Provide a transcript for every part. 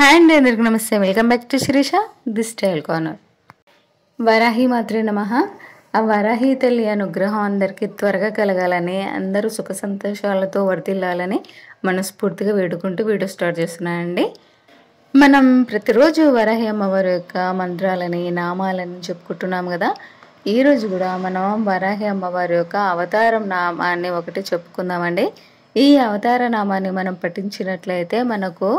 hi అండి అందరికీ నమస్తే welcome back to Sirisha this style corner Varahi మాత్రే నమ ఆ వరాహి తల్లి అనుగ్రహం అందరికీ త్వరగా కలగాలని అందరూ సుఖ సంతోషాలతో వర్తిల్లాలని మనస్ఫూర్తిగా వేడుకుంటూ వీడియో స్టార్ట్ చేస్తున్నానండి మనం ప్రతిరోజు వరాహి అమ్మవారి యొక్క మంత్రాలని నామాలని చెప్పుకుంటున్నాం కదా ఈరోజు కూడా మనం వరాహి అమ్మవారి యొక్క అవతారం నామాన్ని ఒకటి చెప్పుకుందామండి ఈ అవతార నామాన్ని మనం పఠించినట్లయితే మనకు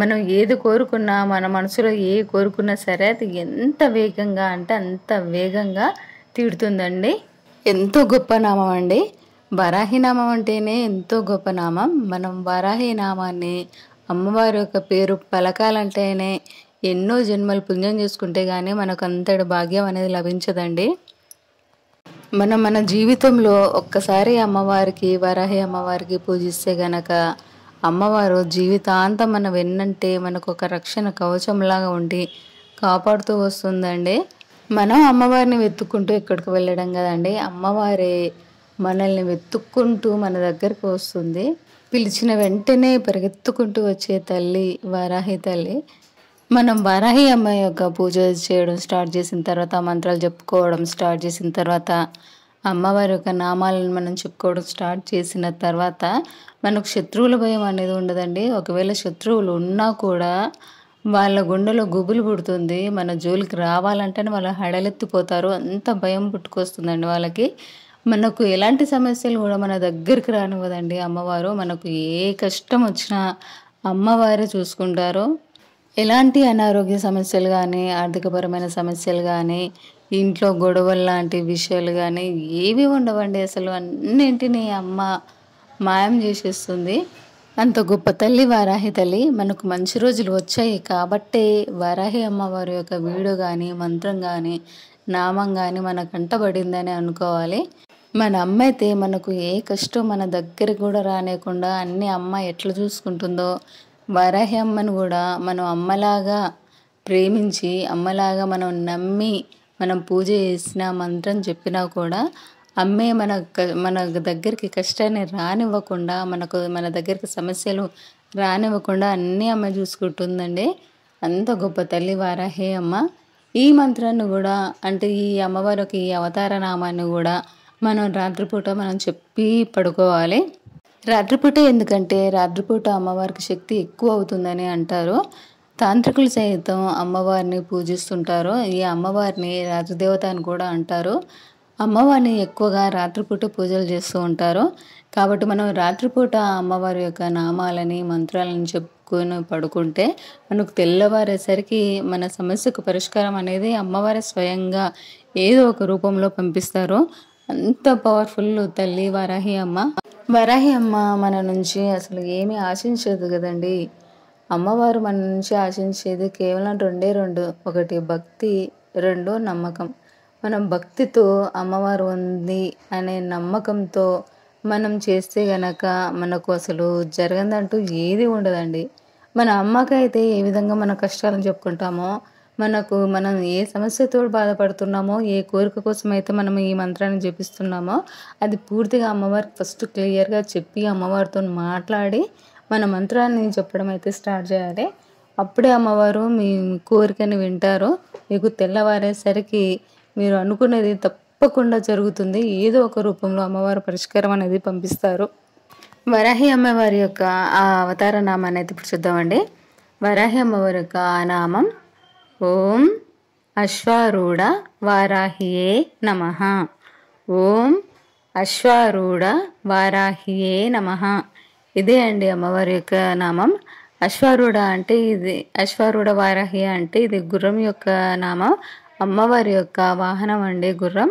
మనం ఏది కోరుకున్నా మన మనసులో ఏ కోరుకున్నా సరే అది ఎంత వేగంగా అంటే అంత వేగంగా తీరుతుందండి ఎంతో గొప్ప నామం అండి వరాహినామం అంటేనే ఎంతో గొప్ప నామం మనం వరాహినామాన్ని అమ్మవారి యొక్క పేరు పలకాలంటేనే ఎన్నో జన్మలు పుణ్యం చేసుకుంటే కానీ మనకు అంతటి భాగ్యం అనేది లభించదండి మనం మన జీవితంలో ఒక్కసారి అమ్మవారికి వరాహి అమ్మవారికి పూజిస్తే గనక అమ్మవారు జీవితాంతం మన వెన్నంటే మనకు ఒక రక్షణ కవచంలాగా ఉండి కాపాడుతూ వస్తుందండి మనం అమ్మవారిని వెతుక్కుంటూ ఎక్కడికి వెళ్ళడం కదండి అమ్మవారే మనల్ని వెతుక్కుంటూ మన దగ్గరకు వస్తుంది పిలిచిన వెంటనే పరిగెత్తుకుంటూ వచ్చే తల్లి వారాహి తల్లి మనం వారాహి అమ్మాయి యొక్క పూజ చేయడం స్టార్ట్ చేసిన తర్వాత మంత్రాలు చెప్పుకోవడం స్టార్ట్ చేసిన తర్వాత అమ్మవారి యొక్క నామాలను మనం చెప్పుకోవడం స్టార్ట్ చేసిన తర్వాత మనకు శత్రువుల భయం అనేది ఉండదండి ఒకవేళ శత్రువులు ఉన్నా కూడా వాళ్ళ గుండెలో గుబులు పుడుతుంది మన జోలికి రావాలంటేనే వాళ్ళు హడలెత్తిపోతారు అంత భయం పుట్టుకొస్తుందండి వాళ్ళకి మనకు ఎలాంటి సమస్యలు కూడా మన దగ్గరికి రానివ్వదండి అమ్మవారు మనకు ఏ కష్టం వచ్చినా అమ్మవారే చూసుకుంటారు ఎలాంటి అనారోగ్య సమస్యలు కానీ ఆర్థికపరమైన సమస్యలు కానీ ఇంట్లో గొడవలు లాంటి విషయాలు కానీ ఏవి ఉండవండి అసలు అన్నింటినీ అమ్మ మాయం చేసేస్తుంది అంత గొప్ప తల్లి వారాహి తల్లి మనకు మంచి రోజులు వచ్చాయి కాబట్టే వారాహి అమ్మవారి యొక్క వీడియో కానీ మంత్రం కానీ నామం కానీ మనకు అంటబడిందని అనుకోవాలి మన అమ్మ అయితే మనకు ఏ కష్టం మన దగ్గర కూడా రానేకుండా అన్ని అమ్మ ఎట్లా చూసుకుంటుందో వారాహి అమ్మను కూడా మనం అమ్మలాగా ప్రేమించి అమ్మలాగా మనం నమ్మి మనం పూజ చేసినా మంత్రం చెప్పినా కూడా అమ్మే మన మన దగ్గరికి కష్టాన్ని రానివ్వకుండా మనకు మన దగ్గరికి సమస్యలు రానివ్వకుండా అన్నీ అమ్మ చూసుకుంటుందండి అంత గొప్ప తల్లి వారాహే అమ్మ ఈ మంత్రాన్ని కూడా అంటే ఈ అమ్మవారికి ఈ అవతార నామాన్ని కూడా మనం రాత్రిపూట మనం చెప్పి పడుకోవాలి రాత్రిపూట ఎందుకంటే రాత్రిపూట అమ్మవారికి శక్తి ఎక్కువ అవుతుందని అంటారు తాంత్రికులు సైతం అమ్మవారిని పూజిస్తుంటారు ఈ అమ్మవారిని రాజదేవత అని కూడా అంటారు అమ్మవారిని ఎక్కువగా రాత్రిపూట పూజలు చేస్తూ ఉంటారు కాబట్టి మనం రాత్రిపూట అమ్మవారి యొక్క నామాలని మంత్రాలని చెప్పుకొని పడుకుంటే మనకు తెల్లవారేసరికి మన సమస్యకు పరిష్కారం అనేది అమ్మవారి స్వయంగా ఏదో ఒక రూపంలో పంపిస్తారు అంత పవర్ఫుల్ తల్లి వరాహి అమ్మ వరాహి అమ్మ మన నుంచి అసలు ఏమీ ఆశించదు కదండి అమ్మవారు మన నుంచి ఆశించేది కేవలం రెండే రెండు ఒకటి భక్తి రెండు నమ్మకం మనం భక్తితో అమ్మవారు ఉంది అనే నమ్మకంతో మనం చేస్తే గనక మనకు అసలు జరగదంటూ ఏది ఉండదండి మన అమ్మకైతే ఏ విధంగా మన కష్టాలను చెప్పుకుంటామో మనకు మనం ఏ సమస్యతో బాధపడుతున్నామో ఏ కోరిక కోసం అయితే మనం ఈ మంత్రాన్ని జపిస్తున్నామో అది పూర్తిగా అమ్మవారికి ఫస్ట్ క్లియర్గా చెప్పి అమ్మవారితో మాట్లాడి మన మంత్రాన్ని చెప్పడం అయితే స్టార్ట్ చేయాలి అప్పుడే అమ్మవారు మీ కోరికని వింటారు మీకు తెల్లవారేసరికి మీరు అనుకున్నది తప్పకుండా జరుగుతుంది ఏదో ఒక రూపంలో అమ్మవారు పరిష్కారం అనేది పంపిస్తారు వరాహి అమ్మవారి యొక్క ఆ అవతార నామాన్ని అయితే ఇప్పుడు చూద్దామండి వరాహి అమ్మవారి యొక్క ఆ నామం ఓం అశ్వారూఢ వారాహియే నమ ఓం అశ్వారూఢ వారాహియే నమ ఇదే అండి అమ్మవారి యొక్క నామం అశ్వారూఢ అంటే ఇది అశ్వారూఢ వారాహి అంటే ఇది గుర్రం యొక్క నామం అమ్మవారి యొక్క వాహనం అండి గుర్రం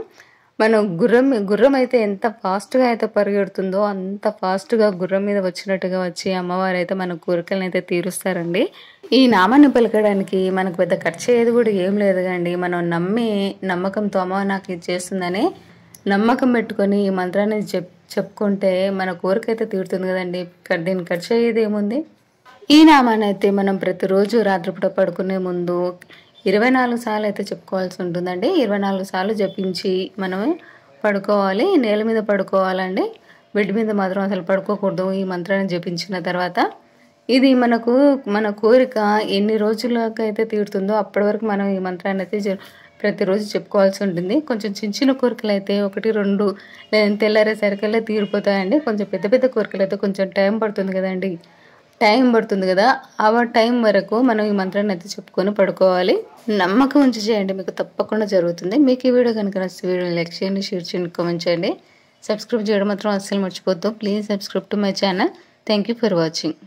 మనం గుర్రం గుర్రం అయితే ఎంత ఫాస్ట్గా అయితే పరిగెడుతుందో అంత ఫాస్ట్గా గుర్రం మీద వచ్చినట్టుగా వచ్చి అమ్మవారు అయితే మన కోరికలను అయితే తీరుస్తారండి ఈ నామాన్ని పలకడానికి మనకు పెద్ద ఖర్చు అయ్యేది కూడా ఏం లేదు అండి మనం నమ్మి నమ్మకంతో అమ్మవారు నాకు ఇది చేస్తుందని నమ్మకం పెట్టుకొని ఈ మంత్రాన్ని చెప్ చెప్పుకుంటే మన కోరిక అయితే తీరుతుంది కదండి దీన్ని ఖర్చు అయ్యేది ఏముంది ఈ నామాన్ని అయితే మనం ప్రతిరోజు రాత్రిపూట పడుకునే ముందు ఇరవై నాలుగు సార్లు అయితే చెప్పుకోవాల్సి ఉంటుందండి ఇరవై నాలుగు సార్లు జపించి మనం పడుకోవాలి నేల మీద పడుకోవాలండి బెడ్ మీద మాత్రం అసలు పడుకోకూడదు ఈ మంత్రాన్ని జపించిన తర్వాత ఇది మనకు మన కోరిక ఎన్ని రోజులకైతే తీరుతుందో అప్పటి వరకు మనం ఈ మంత్రాన్ని అయితే ప్రతిరోజు చెప్పుకోవాల్సి ఉంటుంది కొంచెం చిన్న చిన్న కోరికలు అయితే ఒకటి రెండు తెల్లారే సరికల్లా తీరిపోతాయండి కొంచెం పెద్ద పెద్ద కోరికలు అయితే కొంచెం టైం పడుతుంది కదండి టైం పడుతుంది కదా ఆ టైం వరకు మనం ఈ మంత్రాన్ని అయితే చెప్పుకొని పడుకోవాలి నమ్మకం ఉంచి చేయండి మీకు తప్పకుండా జరుగుతుంది మీకు ఈ వీడియో కనుక నచ్చి వీడియో లైక్ చేయండి షేర్ చేయండి కామెంట్ చేయండి సబ్స్క్రైబ్ చేయడం మాత్రం అస్సలు మర్చిపోద్దు please subscribe to my channel thank for watching